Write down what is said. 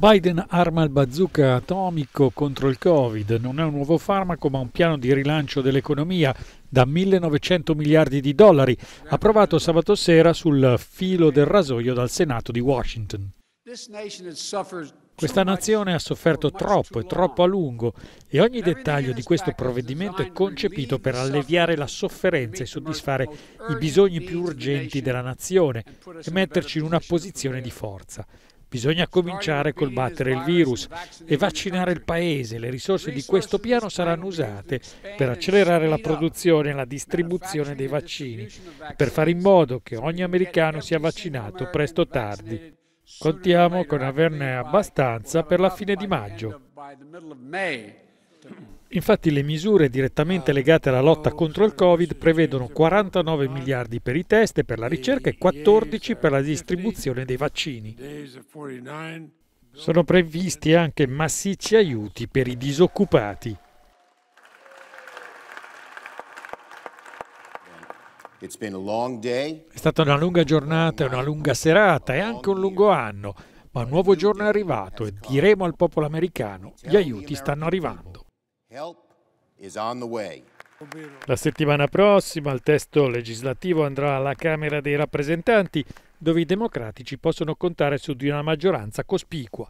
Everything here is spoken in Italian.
Biden arma il bazooka atomico contro il Covid. Non è un nuovo farmaco, ma un piano di rilancio dell'economia da 1.900 miliardi di dollari, approvato sabato sera sul filo del rasoio dal Senato di Washington. Questa nazione ha sofferto troppo e troppo a lungo e ogni dettaglio di questo provvedimento è concepito per alleviare la sofferenza e soddisfare i bisogni più urgenti della nazione e metterci in una posizione di forza. Bisogna cominciare col battere il virus e vaccinare il paese. Le risorse di questo piano saranno usate per accelerare la produzione e la distribuzione dei vaccini, per fare in modo che ogni americano sia vaccinato presto o tardi. Contiamo con averne abbastanza per la fine di maggio. Infatti le misure direttamente legate alla lotta contro il Covid prevedono 49 miliardi per i test e per la ricerca e 14 per la distribuzione dei vaccini. Sono previsti anche massicci aiuti per i disoccupati. È stata una lunga giornata, una lunga serata e anche un lungo anno, ma un nuovo giorno è arrivato e diremo al popolo americano, gli aiuti stanno arrivando. Help is on the way. La settimana prossima il testo legislativo andrà alla Camera dei rappresentanti, dove i democratici possono contare su di una maggioranza cospicua.